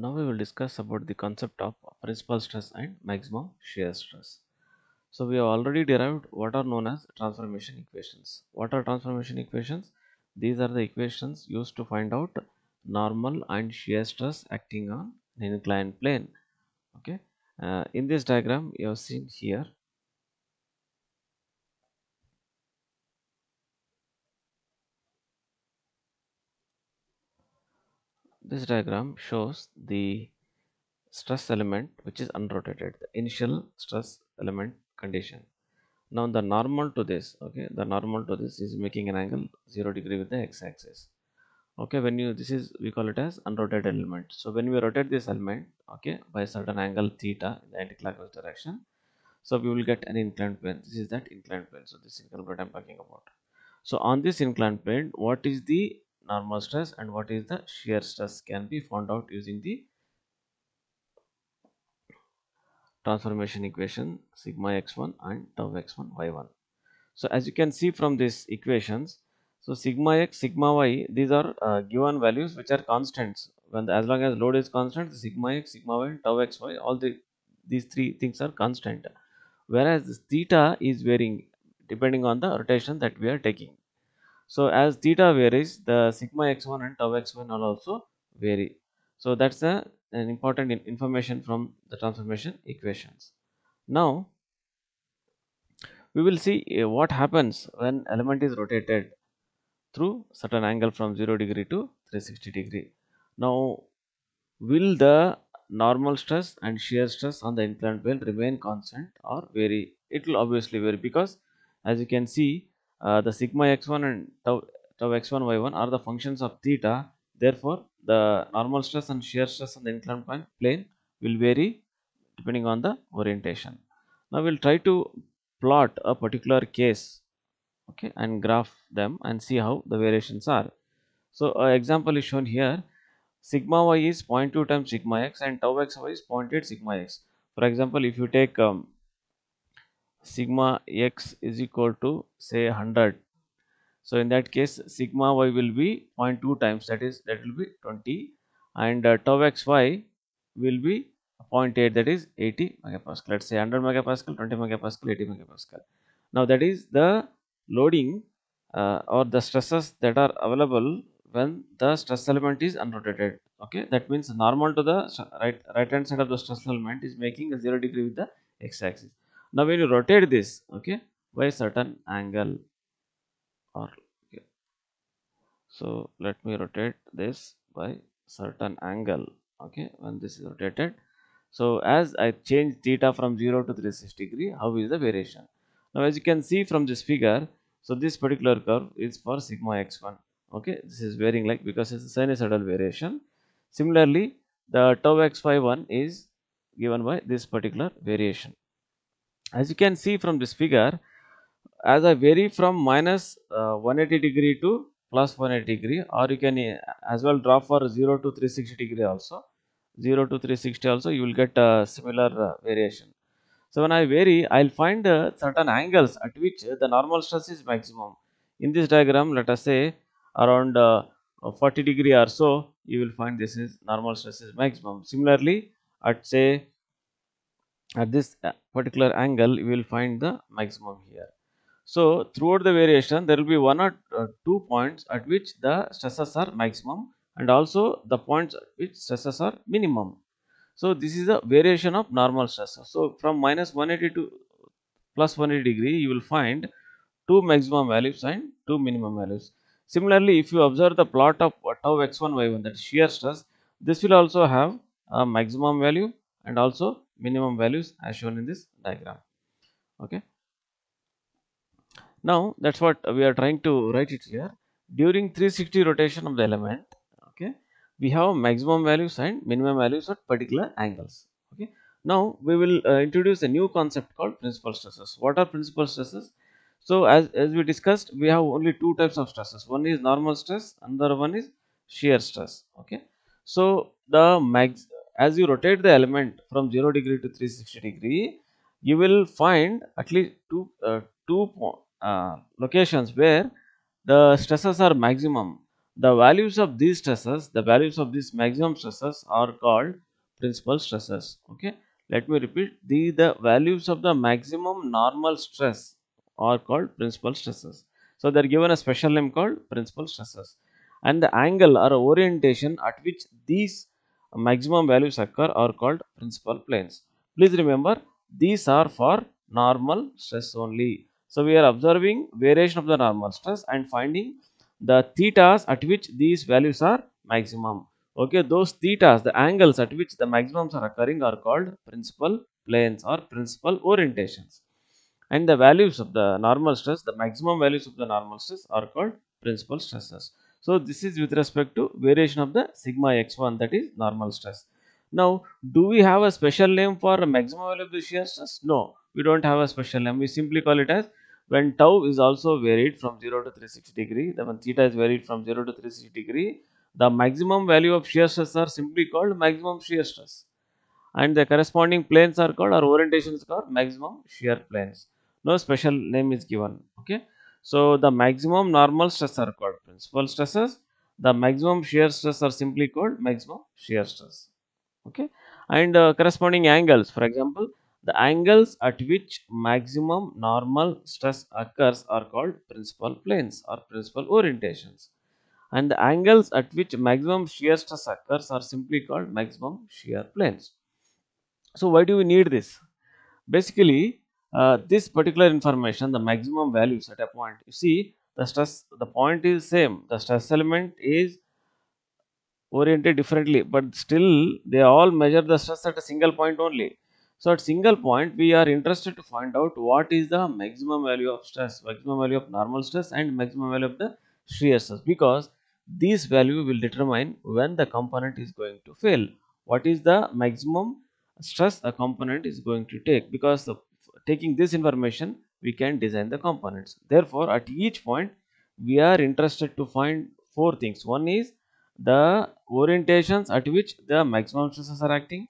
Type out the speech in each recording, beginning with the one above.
Now we will discuss about the concept of principal stress and maximum shear stress. So we have already derived what are known as transformation equations. What are transformation equations? These are the equations used to find out normal and shear stress acting on inclined plane. Okay. Uh, in this diagram you have seen here this diagram shows the stress element which is unrotated the initial stress element condition now the normal to this okay the normal to this is making an angle 0 degree with the x-axis okay when you this is we call it as unrotated element so when we rotate this element okay by a certain angle theta in the anticlockwise direction so we will get an inclined plane this is that inclined plane so this inclined plane i'm talking about so on this inclined plane what is the normal stress and what is the shear stress can be found out using the transformation equation sigma x1 and tau x1 y1 so as you can see from these equations so sigma x sigma y these are uh, given values which are constants when the, as long as load is constant sigma x sigma y tau x y all the these three things are constant whereas theta is varying depending on the rotation that we are taking so as theta varies, the sigma x1 and tau x1 will also vary. So that's a, an important information from the transformation equations. Now we will see uh, what happens when element is rotated through certain angle from 0 degree to 360 degree. Now will the normal stress and shear stress on the inclined plane remain constant or vary? It will obviously vary because as you can see uh, the sigma x1 and tau, tau x1 y1 are the functions of theta therefore the normal stress and shear stress on the inclined plane will vary depending on the orientation now we'll try to plot a particular case okay and graph them and see how the variations are so uh, example is shown here sigma y is 0.2 times sigma x and tau xy is 0.8 sigma x for example if you take um, sigma x is equal to say 100 so in that case sigma y will be 0.2 times that is that will be 20 and uh, tau xy will be 0.8 that is 80 megapascal let's say 100 megapascal 20 megapascal 80 megapascal now that is the loading uh, or the stresses that are available when the stress element is unrotated okay that means normal to the right right hand side of the stress element is making a zero degree with the x axis now when you rotate this okay by certain angle or okay. so let me rotate this by certain angle okay when this is rotated so as i change theta from 0 to 360 degree how is the variation now as you can see from this figure so this particular curve is for sigma x1 okay this is varying like because it's a sinusoidal variation similarly the tau x one is given by this particular variation as you can see from this figure as I vary from minus, uh, 180 degree to plus 180 degree or you can uh, as well draw for 0 to 360 degree also 0 to 360 also you will get a similar uh, variation. So when I vary I will find uh, certain angles at which the normal stress is maximum. In this diagram let us say around uh, 40 degree or so you will find this is normal stress is maximum. Similarly at say at this uh, particular angle you will find the maximum here. So, throughout the variation there will be one or uh, two points at which the stresses are maximum and also the points at which stresses are minimum. So, this is the variation of normal stress. So, from minus 180 to plus 180 degree you will find two maximum values and two minimum values. Similarly, if you observe the plot of tau x1 y1 that shear stress this will also have a maximum value and also minimum values as shown in this diagram okay now that's what we are trying to write it here during 360 rotation of the element okay we have maximum values and minimum values at particular angles okay now we will uh, introduce a new concept called principal stresses what are principal stresses so as, as we discussed we have only two types of stresses one is normal stress another one is shear stress okay so the max as you rotate the element from 0 degree to 360 degree, you will find at least two, uh, two uh, locations where the stresses are maximum. The values of these stresses, the values of these maximum stresses are called principal stresses. Okay. Let me repeat, the, the values of the maximum normal stress are called principal stresses. So, they are given a special name called principal stresses and the angle or orientation at which these maximum values occur are called principal planes. Please remember these are for normal stress only. So we are observing variation of the normal stress and finding the thetas at which these values are maximum. Okay, those thetas, the angles at which the maximums are occurring are called principal planes or principal orientations. And the values of the normal stress, the maximum values of the normal stress are called principal stresses. So this is with respect to variation of the sigma x1 that is normal stress. Now do we have a special name for maximum available shear stress? No, we don't have a special name. We simply call it as when tau is also varied from 0 to 360 degree, the when theta is varied from 0 to 360 degree, the maximum value of shear stress are simply called maximum shear stress and the corresponding planes are called or orientations are called maximum shear planes. No special name is given. Okay. So, the maximum normal stress are called principal stresses. The maximum shear stress are simply called maximum shear stress. Okay. And uh, corresponding angles, for example, the angles at which maximum normal stress occurs are called principal planes or principal orientations. And the angles at which maximum shear stress occurs are simply called maximum shear planes. So, why do we need this? Basically, uh, this particular information the maximum values at a point you see the stress the point is same the stress element is oriented differently but still they all measure the stress at a single point only so at single point we are interested to find out what is the maximum value of stress maximum value of normal stress and maximum value of the shear stress because this value will determine when the component is going to fail what is the maximum stress a component is going to take because the taking this information we can design the components therefore at each point we are interested to find four things one is the orientations at which the maximum stresses are acting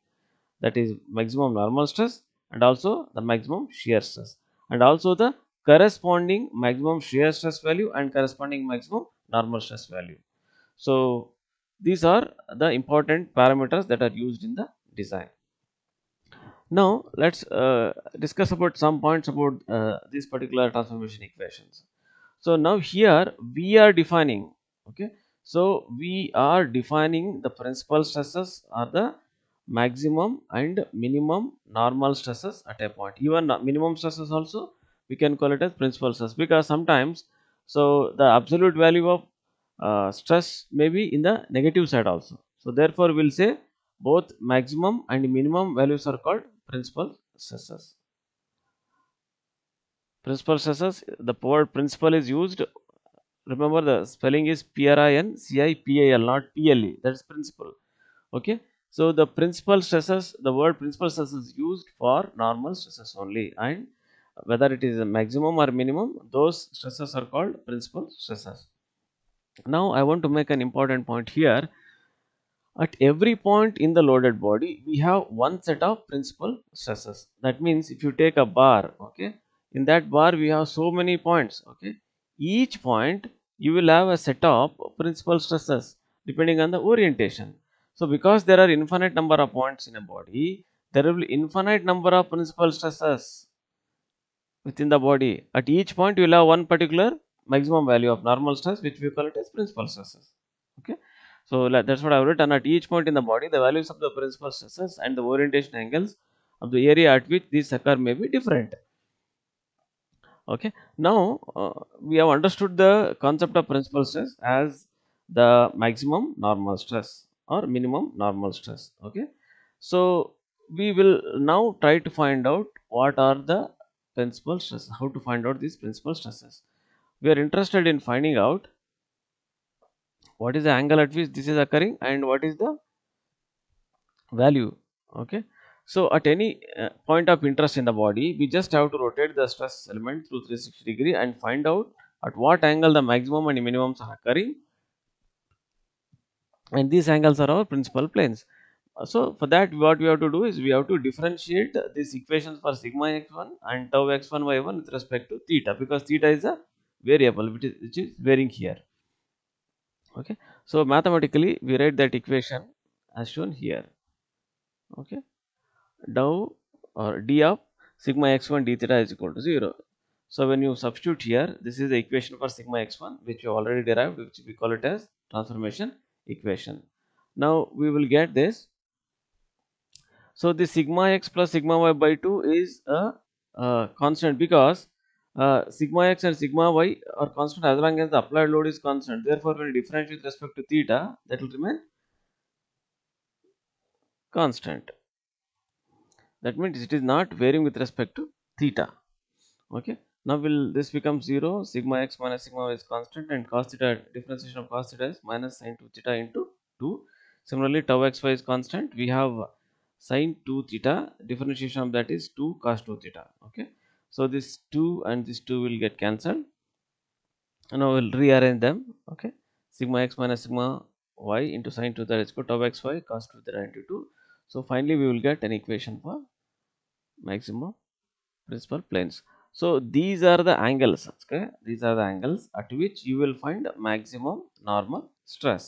that is maximum normal stress and also the maximum shear stress and also the corresponding maximum shear stress value and corresponding maximum normal stress value so these are the important parameters that are used in the design now let's uh, discuss about some points about uh, these particular transformation equations. So now here we are defining okay. So we are defining the principal stresses are the maximum and minimum normal stresses at a point. Even minimum stresses also we can call it as principal stress because sometimes so the absolute value of uh, stress may be in the negative side also. So therefore we will say both maximum and minimum values are called principal stresses. Principal stresses, the word principal is used. Remember the spelling is P-R-I-N-C-I-P-A-L, not P-L-E. That is principal. Okay. So the principal stresses, the word principal stresses is used for normal stresses only and whether it is a maximum or minimum, those stresses are called principal stresses. Now I want to make an important point here at every point in the loaded body we have one set of principal stresses that means if you take a bar okay in that bar we have so many points okay each point you will have a set of principal stresses depending on the orientation so because there are infinite number of points in a body there will be infinite number of principal stresses within the body at each point you will have one particular maximum value of normal stress which we call it as principal stresses so that's what I've written at each point in the body the values of the principal stresses and the orientation angles of the area at which these occur may be different. Okay. Now uh, we have understood the concept of principal stress as the maximum normal stress or minimum normal stress. Okay. So we will now try to find out what are the principal stresses, how to find out these principal stresses. We are interested in finding out what is the angle at which this is occurring and what is the value okay so at any uh, point of interest in the body we just have to rotate the stress element through 360 degree and find out at what angle the maximum and minimums are occurring and these angles are our principal planes so for that what we have to do is we have to differentiate these equations for sigma x1 and tau x1 y1 with respect to theta because theta is a variable which is, which is varying here okay so mathematically we write that equation as shown here okay dou or d of sigma x1 d theta is equal to 0 so when you substitute here this is the equation for sigma x1 which we already derived which we call it as transformation equation now we will get this so the sigma x plus sigma y by 2 is a, a constant because uh, sigma x and sigma y are constant as long as the applied load is constant. Therefore, when you differentiate with respect to theta, that will remain constant. That means it is not varying with respect to theta. Okay. Now will this becomes 0, sigma x minus sigma y is constant and cos theta differentiation of cos theta is minus sine 2 theta into 2. Similarly, tau xy is constant. We have sine 2 theta differentiation of that is 2 cos 2 theta. Okay so this 2 and this 2 will get cancelled and now we'll rearrange them okay sigma x minus sigma y into sine 2 the equal to tau x y cos to the into 2 so finally we will get an equation for maximum principal planes so these are the angles okay these are the angles at which you will find maximum normal stress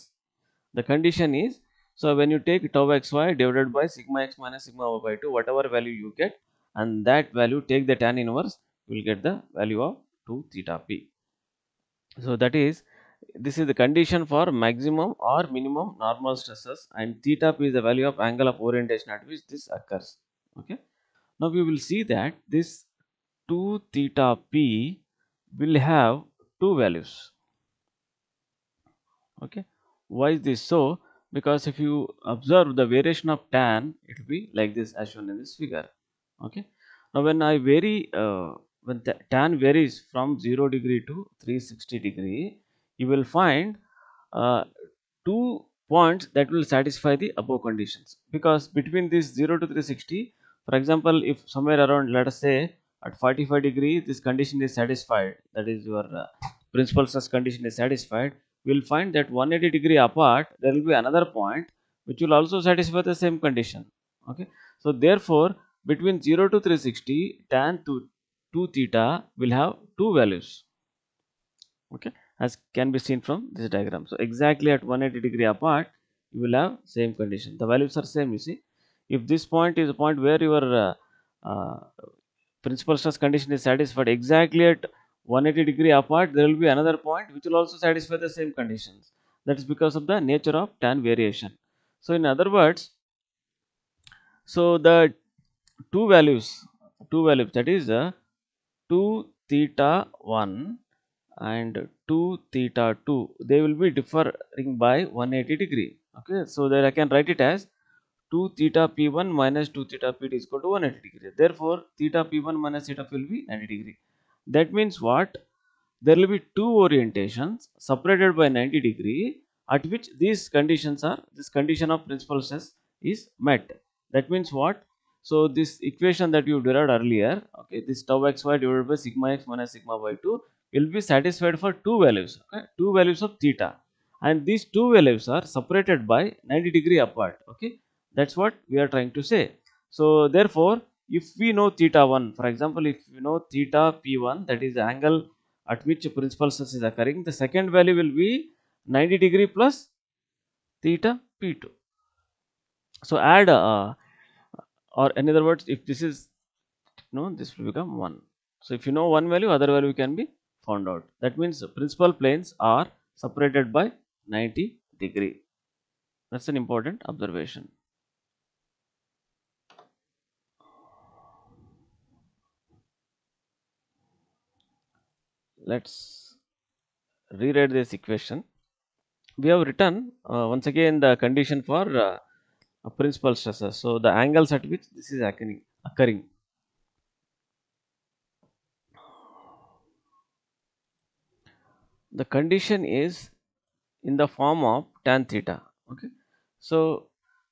the condition is so when you take tau xy divided by sigma x minus sigma y by 2 whatever value you get and that value take the tan inverse you will get the value of 2 theta p. So, that is this is the condition for maximum or minimum normal stresses and theta p is the value of angle of orientation at which this occurs. Okay. Now, we will see that this 2 theta p will have two values. Okay. Why is this so? Because if you observe the variation of tan, it will be like this as shown in this figure okay now when i vary uh, when the tan varies from 0 degree to 360 degree you will find uh, two points that will satisfy the above conditions because between this 0 to 360 for example if somewhere around let us say at 45 degree this condition is satisfied that is your uh, principal stress condition is satisfied we will find that 180 degree apart there will be another point which will also satisfy the same condition okay so therefore between 0 to 360 tan to 2 theta will have two values okay as can be seen from this diagram so exactly at 180 degree apart you will have same condition the values are same you see if this point is a point where your uh, uh, principal stress condition is satisfied exactly at 180 degree apart there will be another point which will also satisfy the same conditions that is because of the nature of tan variation so in other words so the two values two values that is uh, 2 theta 1 and 2 theta 2 they will be differing by 180 degree okay so there i can write it as 2 theta p1 minus 2 theta p2 is equal to 180 degree therefore theta p1 minus theta p will be 90 degree that means what there will be two orientations separated by 90 degree at which these conditions are this condition of principal stress is met that means what so this equation that you derived earlier, okay, this tau xy divided by sigma x minus sigma y2 will be satisfied for two values, okay, two values of theta. And these two values are separated by 90 degree apart, okay. That's what we are trying to say. So therefore, if we know theta 1, for example, if you know theta p1, that is the angle at which principal stress is occurring, the second value will be 90 degree plus theta p2. So add uh, or in other words if this is known this will become 1 so if you know one value other value can be found out that means principal planes are separated by 90 degree that's an important observation let's rewrite this equation we have written uh, once again the condition for uh, uh, principal stresses. So the angles at which this is occurring. occurring. The condition is in the form of tan theta. Okay. So,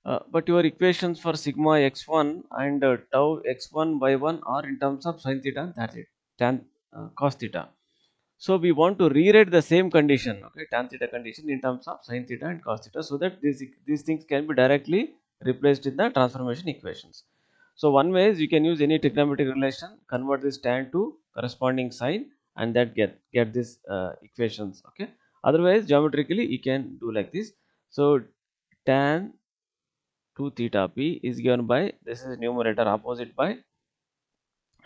uh, but your equations for sigma x1 and uh, tau x1 by 1 are in terms of sin theta and that is tan uh, cos theta. So we want to rewrite the same condition, okay, tan theta condition in terms of sine theta and cos theta so that these, these things can be directly replaced in the transformation equations. So one way is you can use any trigonometric relation, convert this tan to corresponding sine and that get, get these uh, equations, okay. Otherwise geometrically you can do like this. So tan 2 theta p is given by this is numerator opposite by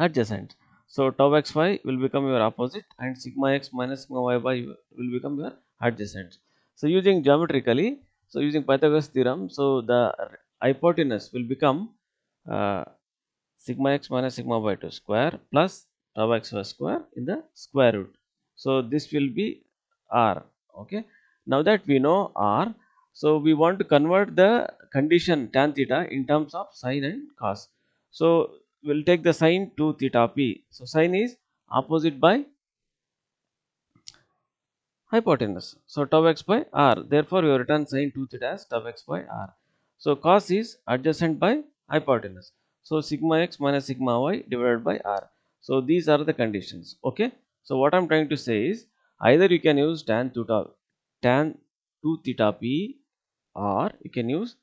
adjacent so tau xy will become your opposite and sigma x minus sigma y by will become your adjacent. So using geometrically, so using Pythagoras theorem, so the hypotenuse will become uh, sigma x minus sigma y 2 square plus tau xy square in the square root. So this will be r. Okay. Now that we know r, so we want to convert the condition tan theta in terms of sine and cos. So we will take the sine 2 theta p. So, sine is opposite by hypotenuse. So, tau x by r. Therefore, we have written sine 2 theta as tau x by r. So, cos is adjacent by hypotenuse. So, sigma x minus sigma y divided by r. So, these are the conditions. Okay. So, what I am trying to say is either you can use tan theta tan 2 theta p or you can use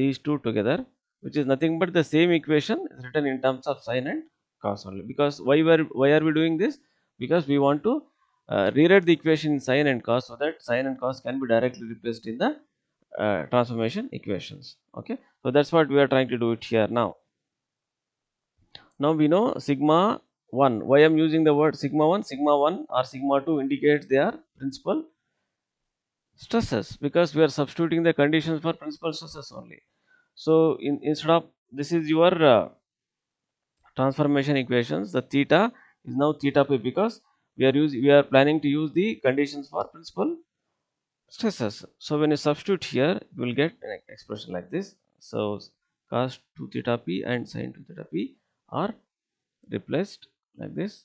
these two together which is nothing but the same equation written in terms of sine and cos only because why were why are we doing this because we want to uh, rewrite the equation in sine and cos so that sine and cos can be directly replaced in the uh, transformation equations okay so that's what we are trying to do it here now now we know sigma 1 why i'm using the word sigma 1 sigma 1 or sigma 2 indicates their principal stresses because we are substituting the conditions for principal stresses only so in, instead of this is your uh, transformation equations the theta is now theta p because we are using we are planning to use the conditions for principal stresses so when you substitute here you will get an expression like this so cos 2 theta p and sin 2 theta p are replaced like this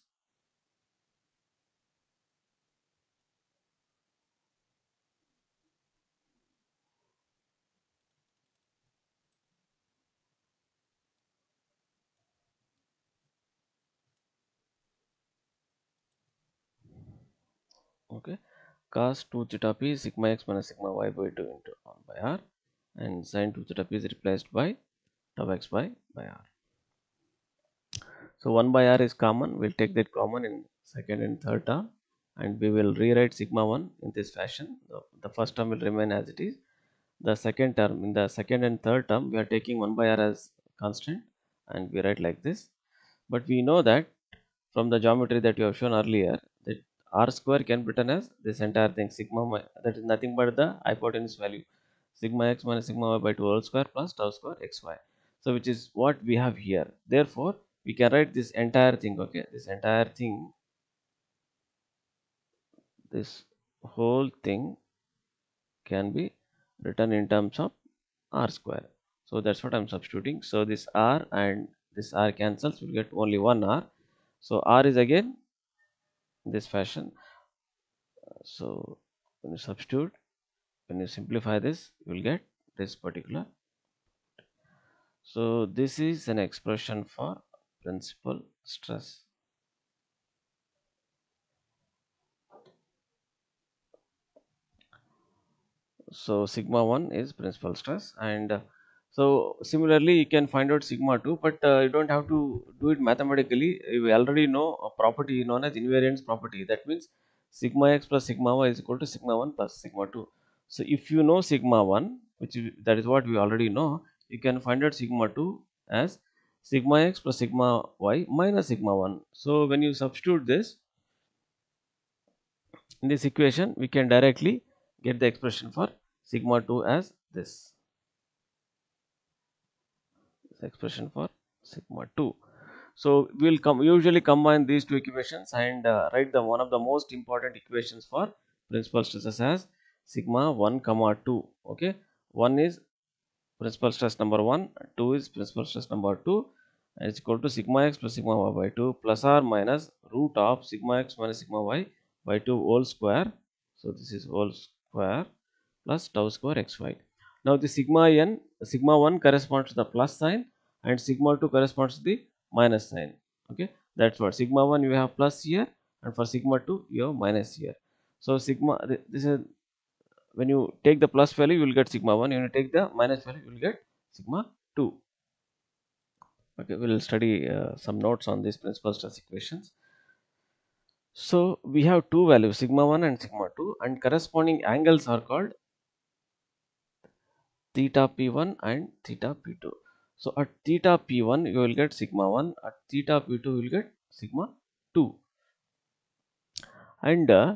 okay cos 2 theta p sigma x minus sigma y by 2 into 1 by r and sine 2 theta p is replaced by tau x by by r so 1 by r is common we'll take that common in second and third term and we will rewrite sigma 1 in this fashion the, the first term will remain as it is the second term in the second and third term we are taking 1 by r as constant and we write like this but we know that from the geometry that you have shown earlier r square can be written as this entire thing sigma that is nothing but the hypotenuse value sigma x minus sigma y by 2 whole square plus tau square xy so which is what we have here therefore we can write this entire thing okay this entire thing this whole thing can be written in terms of r square so that's what i'm substituting so this r and this r cancels we we'll get only one r so r is again this fashion so when you substitute when you simplify this you will get this particular so this is an expression for principal stress so sigma 1 is principal stress and so similarly, you can find out sigma 2, but uh, you don't have to do it mathematically. You already know a property known as invariance property. That means sigma x plus sigma y is equal to sigma 1 plus sigma 2. So if you know sigma 1, which is, that is what we already know, you can find out sigma 2 as sigma x plus sigma y minus sigma 1. So when you substitute this in this equation, we can directly get the expression for sigma 2 as this expression for sigma 2 so we will come usually combine these two equations and uh, write the one of the most important equations for principal stresses as sigma 1 comma 2 okay one is principal stress number 1 2 is principal stress number 2 and it's equal to sigma x plus sigma y by 2 plus or minus root of sigma x minus sigma y by 2 whole square so this is whole square plus tau square xy now the sigma n sigma 1 corresponds to the plus sign and sigma 2 corresponds to the minus sign okay that's what sigma 1 you have plus here and for sigma 2 you have minus here so sigma this is when you take the plus value you will get sigma 1 when you take the minus value you will get sigma 2 okay we will study uh, some notes on these principal stress equations so we have two values sigma 1 and sigma 2 and corresponding angles are called theta p1 and theta p2 so at theta p1 you will get sigma 1 at theta p2 you will get sigma 2 and uh,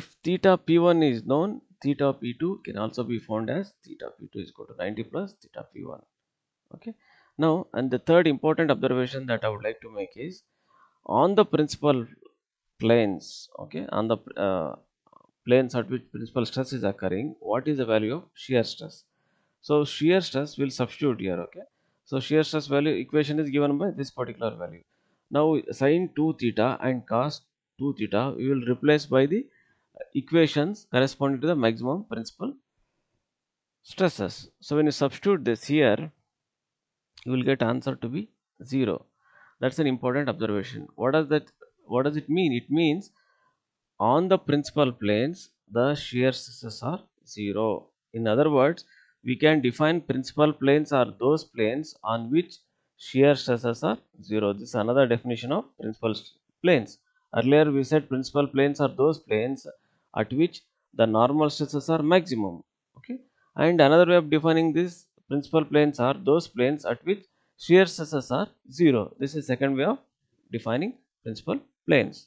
if theta p1 is known theta p2 can also be found as theta p2 is equal to 90 plus theta p1 okay now and the third important observation that i would like to make is on the principal planes okay on the uh, planes at which principal stress is occurring what is the value of shear stress so shear stress will substitute here okay so shear stress value equation is given by this particular value now sine 2 theta and cos 2 theta we will replace by the equations corresponding to the maximum principal stresses so when you substitute this here you will get answer to be 0 that's an important observation what does that what does it mean it means on the principal planes the shear stresses are zero in other words we can define principal planes are those planes on which shear stresses are zero this is another definition of principal planes earlier we said principal planes are those planes at which the normal stresses are maximum okay and another way of defining this principal planes are those planes at which shear stresses are zero this is second way of defining principal planes